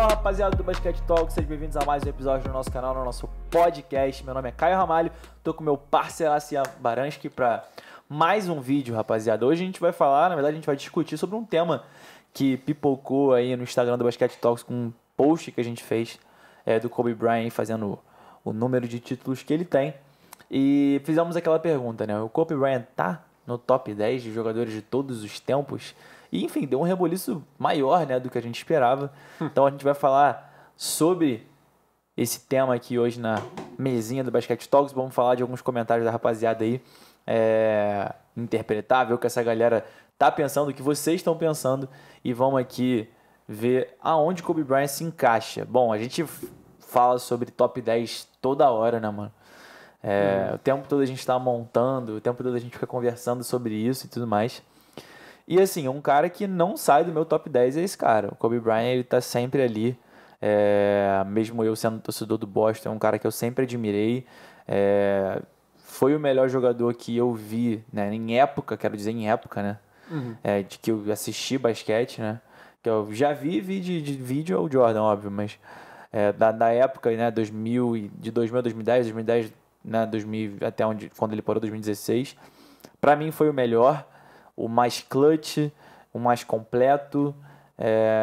Fala rapaziada do Basquete Talk, sejam bem-vindos a mais um episódio do nosso canal, no nosso podcast. Meu nome é Caio Ramalho, tô com meu parceiro Ian Baranski para mais um vídeo, rapaziada. Hoje a gente vai falar, na verdade a gente vai discutir sobre um tema que pipocou aí no Instagram do Basquete Talks com um post que a gente fez é, do Kobe Bryant fazendo o número de títulos que ele tem. E fizemos aquela pergunta, né? O Kobe Bryant tá no top 10 de jogadores de todos os tempos? E, enfim, deu um reboliço maior né, do que a gente esperava. Hum. Então a gente vai falar sobre esse tema aqui hoje na mesinha do Basquete Talks. Vamos falar de alguns comentários da rapaziada aí. É, interpretável que essa galera tá pensando, o que vocês estão pensando. E vamos aqui ver aonde Kobe Bryant se encaixa. Bom, a gente fala sobre top 10 toda hora, né, mano? É, hum. O tempo todo a gente está montando, o tempo todo a gente fica conversando sobre isso e tudo mais. E assim, um cara que não sai do meu top 10 é esse cara. O Kobe Bryant, ele tá sempre ali. É, mesmo eu sendo torcedor do Boston, é um cara que eu sempre admirei. É, foi o melhor jogador que eu vi, né? Em época, quero dizer em época, né? Uhum. É, de que eu assisti basquete, né? Que eu já vi, vi de, de vídeo é o Jordan, óbvio, mas é, da, da época, né? 2000, de 2000 a 2010, 2010 né, 2000, até onde, quando ele parou, 2016. Para mim foi o melhor o mais clutch, o mais completo. É,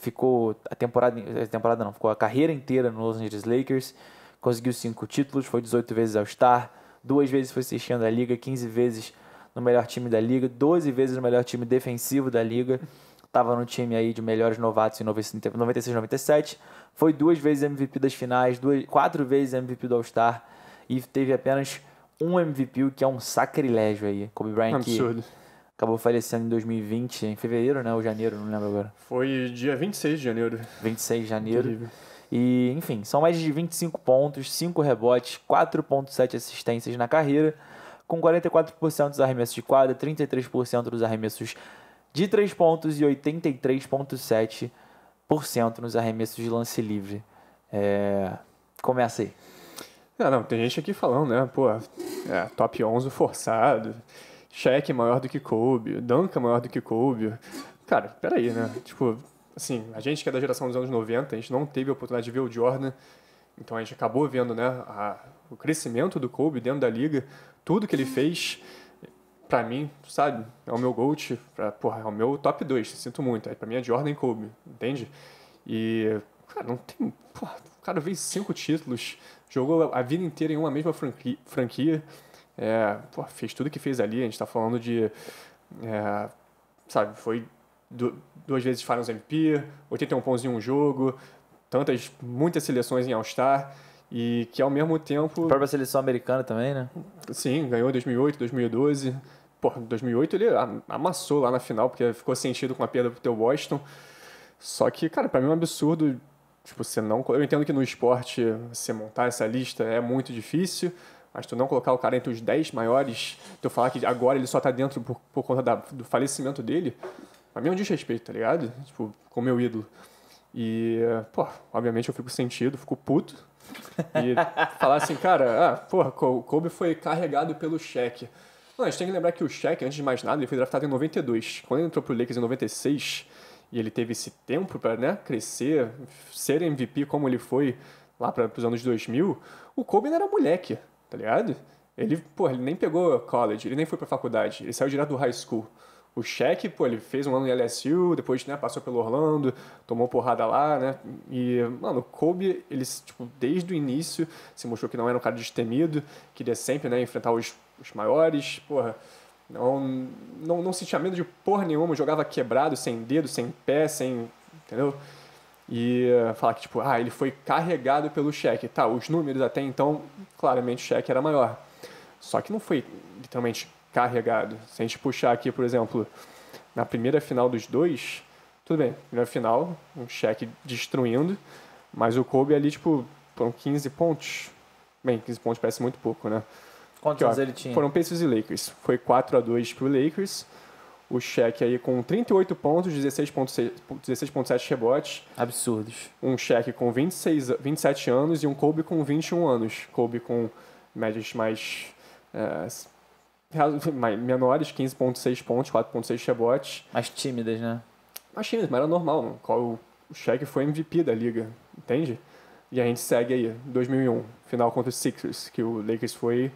ficou a temporada, a temporada não, ficou a carreira inteira no Los Angeles Lakers. Conseguiu cinco títulos, foi 18 vezes ao Star, duas vezes foi assistindo da liga, 15 vezes no melhor time da liga, 12 vezes no melhor time defensivo da liga. Estava no time aí de melhores novatos em 96 97. Foi duas vezes MVP das finais, duas, quatro vezes MVP do All-Star e teve apenas um MVP, o que é um sacrilégio aí. Kobe Bryant Absurdo. acabou falecendo em 2020, em fevereiro, né? Ou janeiro, não lembro agora. Foi dia 26 de janeiro. 26 de janeiro. Incrível. E, enfim, são mais de 25 pontos, 5 rebotes, 4.7 assistências na carreira, com 44% dos arremessos de quadra, 33% dos arremessos de 3 pontos e 83.7% nos arremessos de lance livre. É... Começa aí. Não, é, não, tem gente aqui falando, né? Pô, é, top 11 forçado, cheque maior do que Kobe, Duncan maior do que Kobe. Cara, peraí, né? Tipo, assim, a gente que é da geração dos anos 90, a gente não teve a oportunidade de ver o Jordan, então a gente acabou vendo, né, a, o crescimento do Kobe dentro da liga, tudo que ele fez, para mim, sabe, é o meu GOAT, pra, porra, é o meu top 2, sinto muito. Aí é, pra mim é Jordan e Kobe, entende? E, cara, não tem... Porra, o cara fez cinco títulos, jogou a vida inteira em uma mesma franquia. franquia é, pô, fez tudo que fez ali. A gente está falando de. É, sabe, foi du duas vezes Finals MP, 81 pontos em um jogo, tantas, muitas seleções em All-Star. E que ao mesmo tempo. A própria seleção americana também, né? Sim, ganhou em 2008, 2012. Pô, 2008 ele amassou lá na final, porque ficou sentido com a perda pro teu Boston. Só que, cara, para mim é um absurdo Tipo, você não. Eu entendo que no esporte você montar essa lista é muito difícil, mas tu não colocar o cara entre os 10 maiores, tu falar que agora ele só está dentro por, por conta da, do falecimento dele, a mim é um desrespeito, tá ligado? Tipo, com o meu ídolo. E, pô, obviamente eu fico sentido, fico puto. E falar assim, cara, ah, porra, Kobe foi carregado pelo cheque. Não, a gente tem que lembrar que o cheque, antes de mais nada, ele foi draftado em 92. Quando ele entrou pro Lakers em 96, e ele teve esse tempo para né, crescer, ser MVP como ele foi lá para os anos 2000, o Kobe era moleque, tá ligado? Ele, pô, ele nem pegou college, ele nem foi para faculdade, ele saiu direto do high school. O Shaq, pô, ele fez um ano em LSU, depois, né, passou pelo Orlando, tomou porrada lá, né? E, mano, o Kobe, ele, tipo, desde o início se mostrou que não era um cara destemido, queria sempre, né, enfrentar os, os maiores, porra. Não, não, não sentia medo de porra nenhuma, jogava quebrado, sem dedo, sem pé, sem. Entendeu? E eh, falar que, tipo, ah, ele foi carregado pelo cheque. Tá, os números até então, claramente o cheque era maior. Só que não foi literalmente carregado. Se a gente puxar aqui, por exemplo, na primeira final dos dois, tudo bem, primeira final, um cheque destruindo, mas o Kobe ali, tipo, foram 15 pontos. Bem, 15 pontos parece muito pouco, né? Quantos anos ele tinha? Foram Pacers e Lakers. Foi 4 a 2 pro Lakers. O Shaq aí com 38 pontos, 16.7 16 rebotes. Absurdos. Um Shaq com 26, 27 anos e um Kobe com 21 anos. Kobe com médias mais... É, menores, 15.6 pontos, 4.6 rebotes. Mais tímidas, né? Mais tímidas, mas era normal. Mano. o Shaq foi MVP da liga, entende? E a gente segue aí, 2001, final contra o Sixers, que o Lakers foi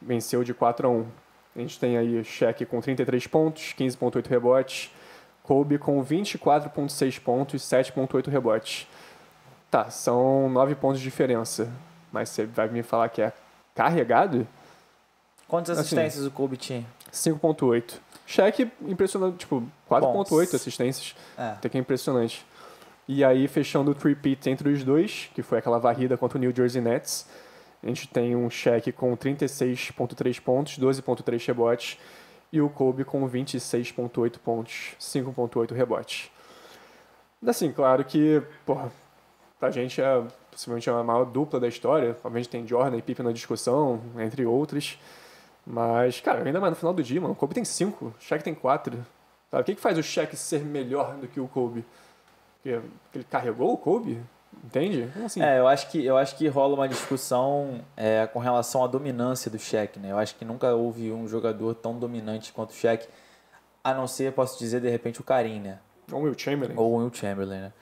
venceu de 4 a 1. A gente tem aí Cheque com 33 pontos, 15.8 rebotes, Kobe com 24.6 pontos, 7.8 rebotes. Tá, são 9 pontos de diferença, mas você vai me falar que é carregado? Quantas assim, assistências assim, o Kobe tinha? 5.8. Cheque impressionante, tipo, 4.8 assistências. É. Até que é impressionante. E aí, fechando o 3 peat entre os dois, que foi aquela varrida contra o New Jersey Nets, a gente tem um cheque com 36,3 pontos, 12,3 rebotes e o Kobe com 26,8 pontos, 5,8 rebotes. Assim, claro que, porra, pra gente é possivelmente a maior dupla da história. talvez tem Jordan e Pippen na discussão, entre outros. Mas, cara, ainda mais no final do dia, mano. O Kobe tem 5, o Shaq tem 4. Sabe? O que, que faz o Shaq ser melhor do que o Kobe? Porque ele carregou o Kobe? Entende? Assim? É, eu acho que eu acho que rola uma discussão é, com relação à dominância do Cheque, né? Eu acho que nunca houve um jogador tão dominante quanto o Cheque, a não ser, posso dizer, de repente o Karim, né? Ou o Will Chamberlain. Ou o Will Chamberlain, né?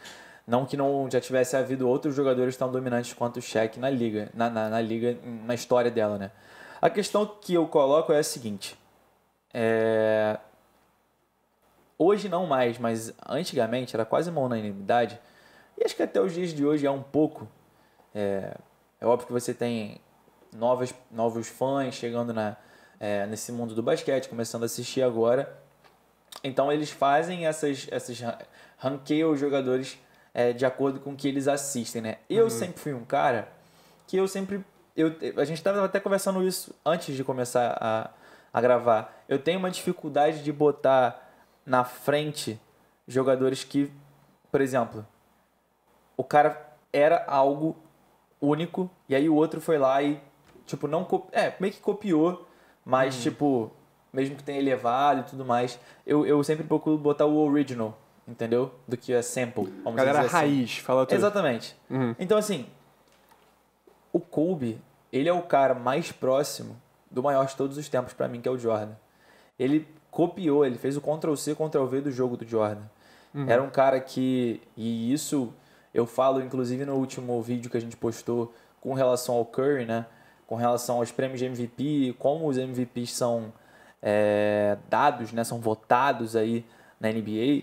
Não que não já tivesse havido outros jogadores tão dominantes quanto o Cheque na liga, na, na, na, liga, na história dela, né? A questão que eu coloco é a seguinte: é... hoje não mais, mas antigamente era quase uma unanimidade e acho que até os dias de hoje é um pouco. É, é óbvio que você tem novas, novos fãs chegando na, é, nesse mundo do basquete, começando a assistir agora. Então eles fazem essas, essas ranqueiam os jogadores é, de acordo com o que eles assistem, né? Eu uhum. sempre fui um cara que eu sempre. Eu, a gente estava até conversando isso antes de começar a, a gravar. Eu tenho uma dificuldade de botar na frente jogadores que, por exemplo, o cara era algo único, e aí o outro foi lá e, tipo, não. É, meio que copiou, mas, hum. tipo, mesmo que tenha elevado e tudo mais, eu, eu sempre procuro botar o original, entendeu? Do que é sample. Vamos Galera dizer assim. raiz, fala tudo. Exatamente. Uhum. Então, assim, o Kobe, ele é o cara mais próximo do maior de todos os tempos para mim, que é o Jordan. Ele copiou, ele fez o Ctrl-C, Ctrl-V do jogo do Jordan. Uhum. Era um cara que, e isso eu falo, inclusive, no último vídeo que a gente postou com relação ao Curry, né? Com relação aos prêmios de MVP, como os MVPs são é, dados, né? São votados aí na NBA.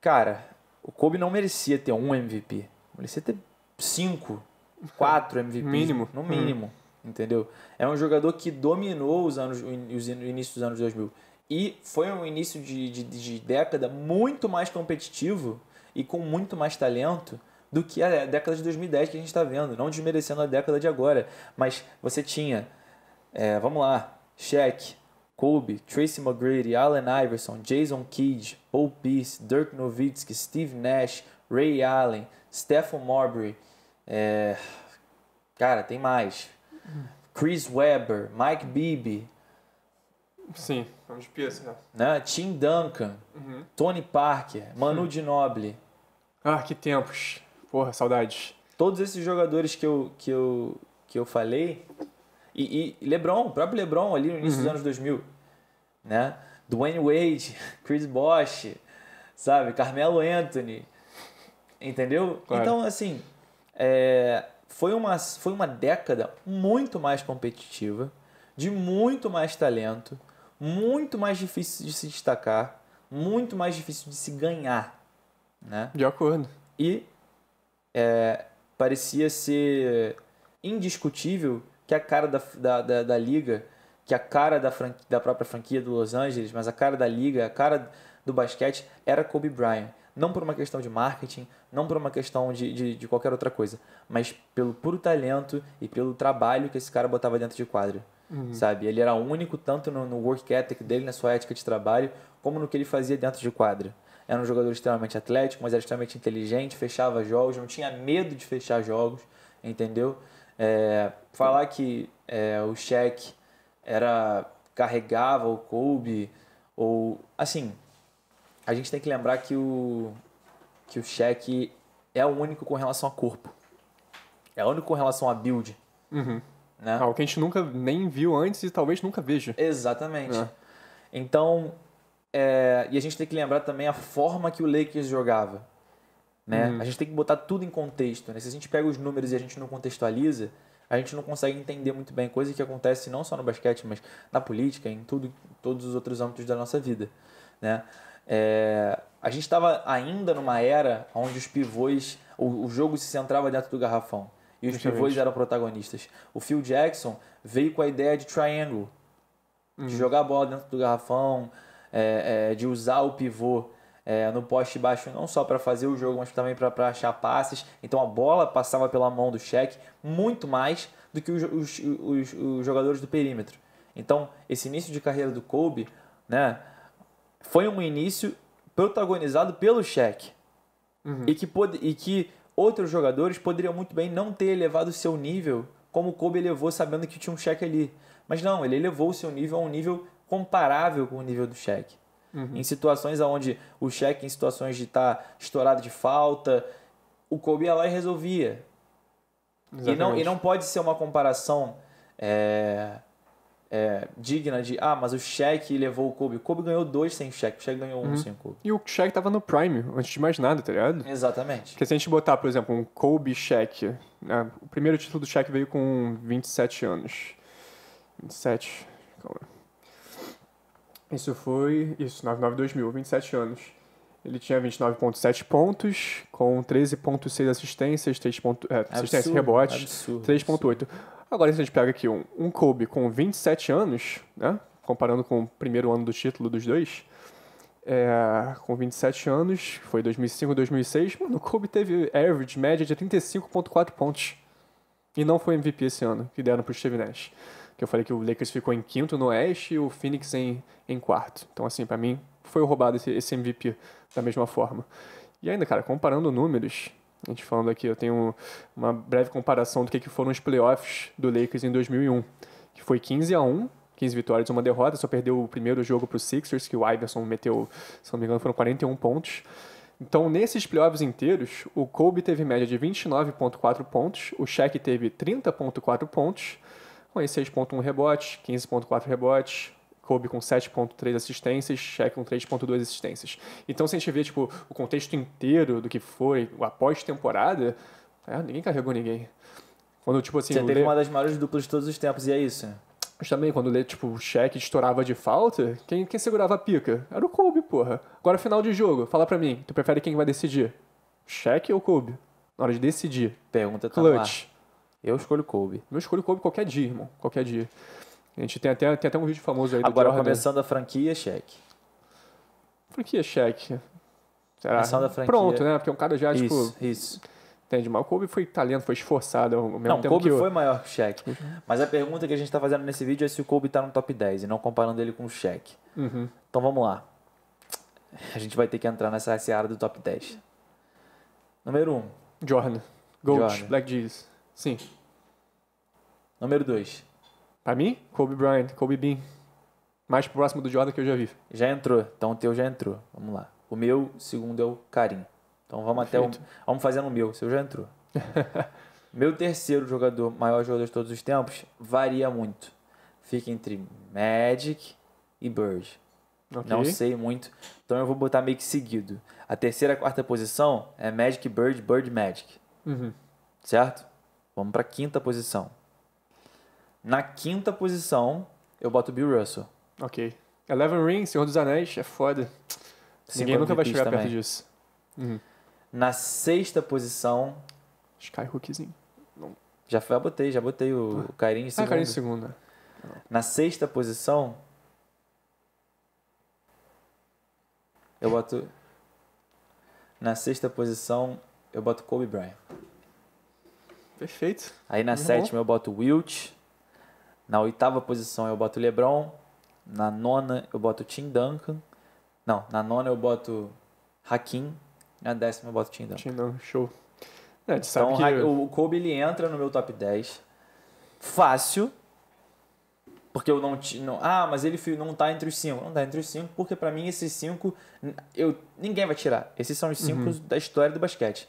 Cara, o Kobe não merecia ter um MVP. Merecia ter cinco, quatro MVPs. mínimo. No mínimo, uhum. entendeu? É um jogador que dominou os anos, os inícios dos anos 2000. E foi um início de, de, de década muito mais competitivo e com muito mais talento do que a década de 2010 que a gente está vendo, não desmerecendo a década de agora, mas você tinha, é, vamos lá, Shaq, Kobe, Tracy McGrady, Allen Iverson, Jason Kidd, Paul Pierce, Dirk Nowitzki, Steve Nash, Ray Allen, Stephen Marbury, é, cara, tem mais, uhum. Chris Webber, Mike Bibby, sim, de peso, né? né? Tim Duncan, uhum. Tony Parker, Manu uhum. Ginobili. Ah, que tempos. Porra, saudades. Todos esses jogadores que eu, que eu, que eu falei. E, e LeBron, o próprio LeBron ali no início uhum. dos anos 2000. Né? Dwayne Wade, Chris Bosh, sabe? Carmelo Anthony. Entendeu? Claro. Então, assim, é, foi, uma, foi uma década muito mais competitiva, de muito mais talento muito mais difícil de se destacar, muito mais difícil de se ganhar. Né? De acordo. E é, parecia ser indiscutível que a cara da, da, da, da liga, que a cara da, franqui, da própria franquia do Los Angeles, mas a cara da liga, a cara do basquete era Kobe Bryant. Não por uma questão de marketing, não por uma questão de, de, de qualquer outra coisa, mas pelo puro talento e pelo trabalho que esse cara botava dentro de quadro uhum. sabe? Ele era único tanto no, no work ethic dele, na sua ética de trabalho, como no que ele fazia dentro de quadra. Era um jogador extremamente atlético, mas era extremamente inteligente, fechava jogos, não tinha medo de fechar jogos, entendeu? É, falar que é, o cheque era carregava o Kobe ou assim, a gente tem que lembrar que o que o cheque é o único com relação a corpo. É o único com relação a build. Uhum. Né? Algo que a gente nunca nem viu antes e talvez nunca veja. Exatamente. É. Então, é, e a gente tem que lembrar também a forma que o Lakers jogava. Né? Hum. A gente tem que botar tudo em contexto. Né? Se a gente pega os números e a gente não contextualiza, a gente não consegue entender muito bem coisa que acontece não só no basquete, mas na política, em tudo, em todos os outros âmbitos da nossa vida. Né? É, a gente estava ainda numa era onde os pivôs, o, o jogo se centrava dentro do garrafão e os Justamente. pivôs eram protagonistas. O Phil Jackson veio com a ideia de triangle, uhum. de jogar a bola dentro do garrafão, é, é, de usar o pivô é, no poste baixo não só para fazer o jogo, mas também para achar passes. Então a bola passava pela mão do cheque muito mais do que os, os, os, os jogadores do perímetro. Então esse início de carreira do Kobe né, foi um início protagonizado pelo cheque. Uhum. E que, pode, e que Outros jogadores poderiam muito bem não ter elevado seu nível como o Kobe elevou sabendo que tinha um cheque ali. Mas não, ele elevou o seu nível a um nível comparável com o nível do cheque. Uhum. Em situações onde o cheque, em situações de estar tá estourado de falta, o Kobe ia lá e resolvia. Exatamente. E não, e não pode ser uma comparação é, é, digna de, ah, mas o Shaq levou o Kobe. O Kobe ganhou dois sem o Shaq, o Shaq ganhou um uhum. sem o Kobe. E o Shaq tava no prime, antes de mais nada, tá ligado? Exatamente. Porque se a gente botar, por exemplo, um Kobe Shaq, né? o primeiro título do Shaq veio com 27 anos. 27, calma. Isso foi, isso, 99 2000, 27 anos. Ele tinha 29.7 pontos, com 13.6 assistências, 3.8 é, assistência, rebotes, 3.8 Agora, se a gente pega aqui um, um Kobe com 27 anos, né? comparando com o primeiro ano do título dos dois, é, com 27 anos, foi 2005, 2006, mano, o Kobe teve average, média de 35.4 pontos. E não foi MVP esse ano, que deram pro Steve Nash. Que eu falei que o Lakers ficou em quinto no Oeste e o Phoenix em, em quarto. Então, assim, para mim, foi roubado esse, esse MVP da mesma forma. E ainda, cara, comparando números, a gente falando aqui, eu tenho uma breve comparação do que, que foram os playoffs do Lakers em 2001, que foi 15 a 1 15 vitórias, uma derrota, só perdeu o primeiro jogo para os Sixers, que o Iverson meteu, se não me engano, foram 41 pontos. Então, nesses playoffs inteiros, o Kobe teve média de 29,4 pontos, o Shaq teve 30,4 pontos, com 6,1 rebotes, 15,4 rebotes, Kobe com 7.3 assistências, Shaq com 3.2 assistências. Então, se a gente ver tipo, o contexto inteiro do que foi, o após-temporada, é, ninguém carregou ninguém. Quando, tipo assim, Você teve Le... uma das maiores duplas de todos os tempos, e é isso. Mas também, quando lê, tipo, o cheque estourava de falta, quem, quem segurava a pica? Era o Kobe, porra. Agora, final de jogo, fala pra mim, tu prefere quem vai decidir? Cheque ou Kobe? Na hora de decidir. Pergunta tá Clutch. Lá. Eu escolho Kobe. Eu escolho Kobe qualquer dia, irmão. Qualquer dia. A gente tem até, tem até um vídeo famoso aí Agora começando a franquia, cheque. Franquia, cheque. Será? Começando a franquia. Pronto, né? Porque um cara já, isso, tipo. Isso. Entende? Mas o Kobe foi talento, foi esforçado ao mesmo não, o Kobe foi maior que o Shaq. Uhum. Mas a pergunta que a gente está fazendo nesse vídeo é se o Kobe está no top 10 e não comparando ele com o Shaq. Uhum. Então vamos lá. A gente vai ter que entrar nessa seara do top 10. Número 1. Um. Jordan. Gold. Black Jesus. Sim. Número 2. Para mim, Kobe Bryant, Kobe Bean. Mais próximo do Jordan que eu já vi. Já entrou. Então o teu já entrou. Vamos lá. O meu segundo é o Karim. Então vamos Perfeito. até o, vamos fazer no meu. O seu já entrou. meu terceiro jogador, maior jogador de todos os tempos, varia muito. Fica entre Magic e Bird. Okay. Não sei muito. Então eu vou botar meio que seguido. A terceira, a quarta posição é Magic Bird, Bird Magic. Uhum. Certo? Vamos para quinta posição. Na quinta posição, eu boto Bill Russell. Ok. Eleven Rings, Senhor dos Anéis, é foda. Ninguém nunca vai chegar também. perto disso. Uhum. Na sexta posição. Skyhookzinho. Já, foi, já botei, já botei o, ah. Kairin ah, em segundo. Ah, em segunda. Na sexta posição. Eu boto. Na sexta posição, eu boto Kobe Bryant. Perfeito. Aí na sétima eu boto Wilt. Na oitava posição eu boto LeBron. Na nona eu boto Tim Duncan. Não, na nona eu boto Hakim. Na décima eu boto Tim Duncan. Tim Duncan, show. É, então que... o Kobe ele entra no meu top 10. Fácil. Porque eu não, tinha, Ah, mas ele não tá entre os cinco. Não tá entre os cinco, porque para mim esses cinco. Eu, ninguém vai tirar. Esses são os uhum. cinco uhum. da história do basquete: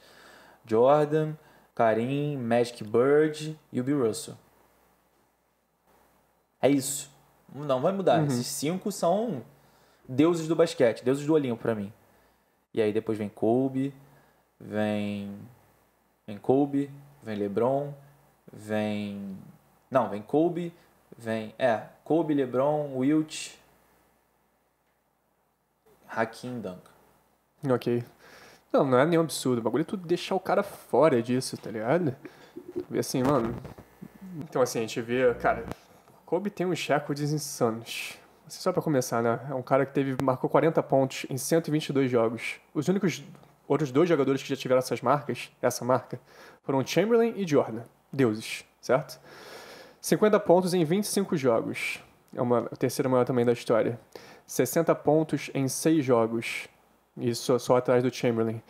Jordan, Karim, Magic Bird e o Bill Russell. É isso. Não vai mudar. Uhum. Esses cinco são deuses do basquete, deuses do Olimpo para mim. E aí depois vem Kobe, vem. Vem Kobe, vem LeBron, vem. Não, vem Kobe, vem. É, Kobe, LeBron, Wilt. Hakim Duncan. Ok. Não, não é nenhum absurdo. O bagulho é tu deixar o cara fora disso, tá ligado? E assim, mano. Então, assim, a gente vê, cara, Kobe tem um recordes insanos. Assim, só para começar, né? É um cara que teve marcou 40 pontos em 122 jogos. Os únicos outros dois jogadores que já tiveram essas marcas, essa marca, foram Chamberlain e Jordan. Deuses, certo? 50 pontos em 25 jogos. É uma a terceira maior também da história. 60 pontos em 6 jogos. Isso só atrás do Chamberlain.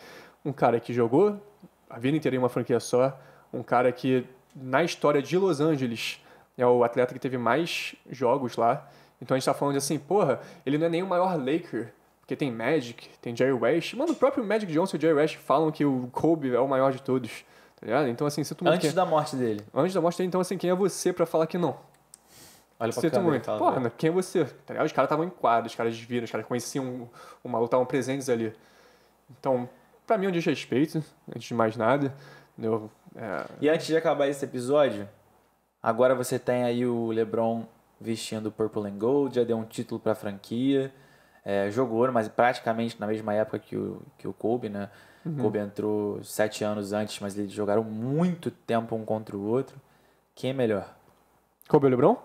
Um cara que jogou a vida inteira em uma franquia só, um cara que na história de Los Angeles é o atleta que teve mais jogos lá. Então a gente tá falando de assim, porra, ele não é nem o maior Laker, porque tem Magic, tem Jerry West. Mano, o próprio Magic Johnson e o Jerry West falam que o Kobe é o maior de todos. Tá ligado? Então, assim, sinto muito. Antes da morte dele. Antes da morte dele, então, assim, quem é você para falar que não? Olha pra Sinto muito. Tá, porra, né? quem é você? Tá ligado? Os caras estavam em quadro, os caras viram, os caras conheciam o maluco, estavam presentes ali. Então, pra mim é um desrespeito, antes de mais nada. Eu, é... E antes de acabar esse episódio, Agora você tem aí o LeBron vestindo Purple and Gold, já deu um título para a franquia, é, jogou, mas praticamente na mesma época que o, que o Kobe, né? Uhum. Kobe entrou sete anos antes, mas eles jogaram muito tempo um contra o outro. Quem é melhor? Kobe ou LeBron?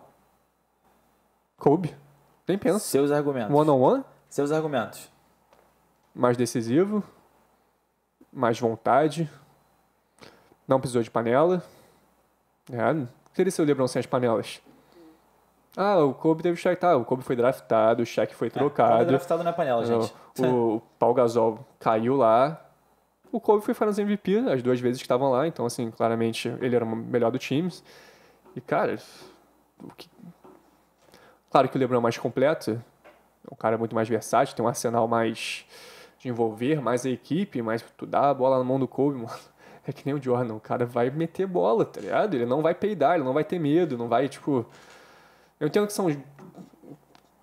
Kobe. Nem pensa. Seus argumentos. One on one? Seus argumentos. Mais decisivo, mais vontade, não precisou de panela. É, teria sido o LeBron sem as panelas? Ah, o Kobe teve o Shaq. Tá, o Kobe foi draftado, o Shaq foi é, trocado. É, foi draftado na panela, gente. O, o é- Paul Gasol caiu lá. O Kobe foi as MVP as duas vezes que estavam lá. Então, assim, claramente ele era o melhor do time. E, cara, o que... claro que o LeBron é mais completo. O é um cara muito mais versátil, tem um arsenal mais de envolver, mais a equipe, mais tu dá a bola na mão do Kobe, mano é que nem o Jordan, o cara vai meter bola, tá ligado? Ele não vai peidar, ele não vai ter medo, não vai, tipo. Eu entendo que são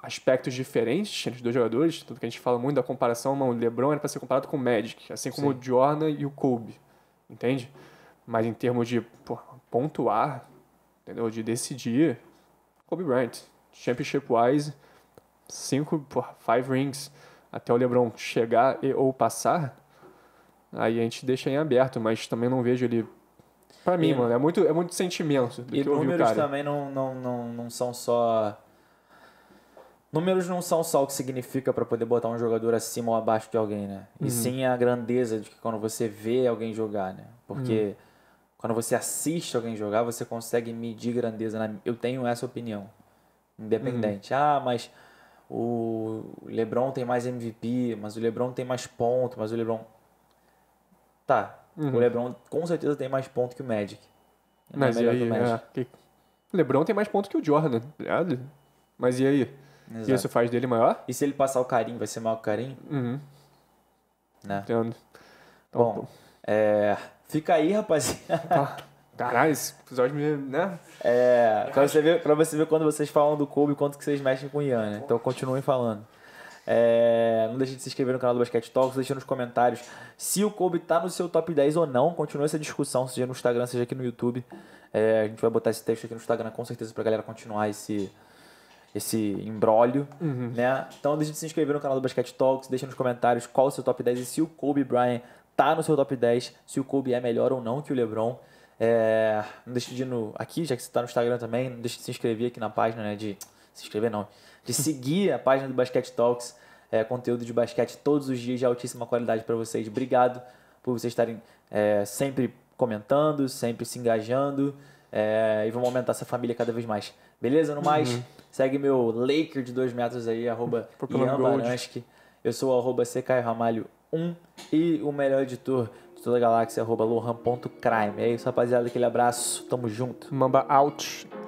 aspectos diferentes entre os dois jogadores, tudo que a gente fala muito da comparação, mano, o LeBron era para ser comparado com o Magic, assim como Sim. o Jordan e o Kobe, entende? Mas em termos de pô, pontuar, entendeu? De decidir, Kobe Bryant, championship wise, cinco, pô, five rings até o LeBron chegar e ou passar, Aí a gente deixa em aberto, mas também não vejo ele. Pra mim, e, mano, é muito, é muito sentimento do e que eu cara. números também não, não, não, não são só. Números não são só o que significa para poder botar um jogador acima ou abaixo de alguém, né? E uhum. sim a grandeza de que quando você vê alguém jogar, né? Porque uhum. quando você assiste alguém jogar, você consegue medir grandeza. Na... Eu tenho essa opinião. Independente. Uhum. Ah, mas o LeBron tem mais MVP, mas o LeBron tem mais ponto, mas o LeBron. Tá. Uhum. O LeBron com certeza tem mais ponto que o Magic. É Mas é melhor aí, que o Magic. É, que... LeBron tem mais ponto que o Jordan, ligado? Né? Mas e aí? Exato. isso faz dele maior? E se ele passar o carinho, vai ser maior que o carinho? Uhum. Né? Entendo. Então, Bom, É... fica aí, rapaziada. Tá. Caralho, esse episódio me. né? É. Pra você, ver, pra você ver quando vocês falam do Kobe, quanto que vocês mexem com o Ian, né? Então continuem falando. É, não deixe de se inscrever no canal do Basquete Talks, deixe nos comentários se o Kobe está no seu top 10 ou não. Continua essa discussão, seja no Instagram, seja aqui no YouTube. É, a gente vai botar esse texto aqui no Instagram com certeza para a galera continuar esse, esse embrólio, uhum. né? Então deixe de se inscrever no canal do Basquete Talks, deixa nos comentários qual o seu top 10 e se o Kobe Bryant tá no seu top 10, se o Kobe é melhor ou não que o LeBron. É, não deixe de ir no, aqui, já que você está no Instagram também, não deixe de se inscrever aqui na página, né? De se inscrever não, de seguir a página do Basquete Talks. É, conteúdo de basquete todos os dias de altíssima qualidade para vocês. Obrigado por vocês estarem é, sempre comentando, sempre se engajando. É, e vamos aumentar essa família cada vez mais. Beleza? No mais, uhum. segue meu Laker de 2 metros aí, arroba Ian Baranski. Eu sou arroba CKRamalho1 e o melhor editor de toda a galáxia, arroba lohan.crime. É isso, rapaziada. Aquele abraço. Tamo junto. Mamba out.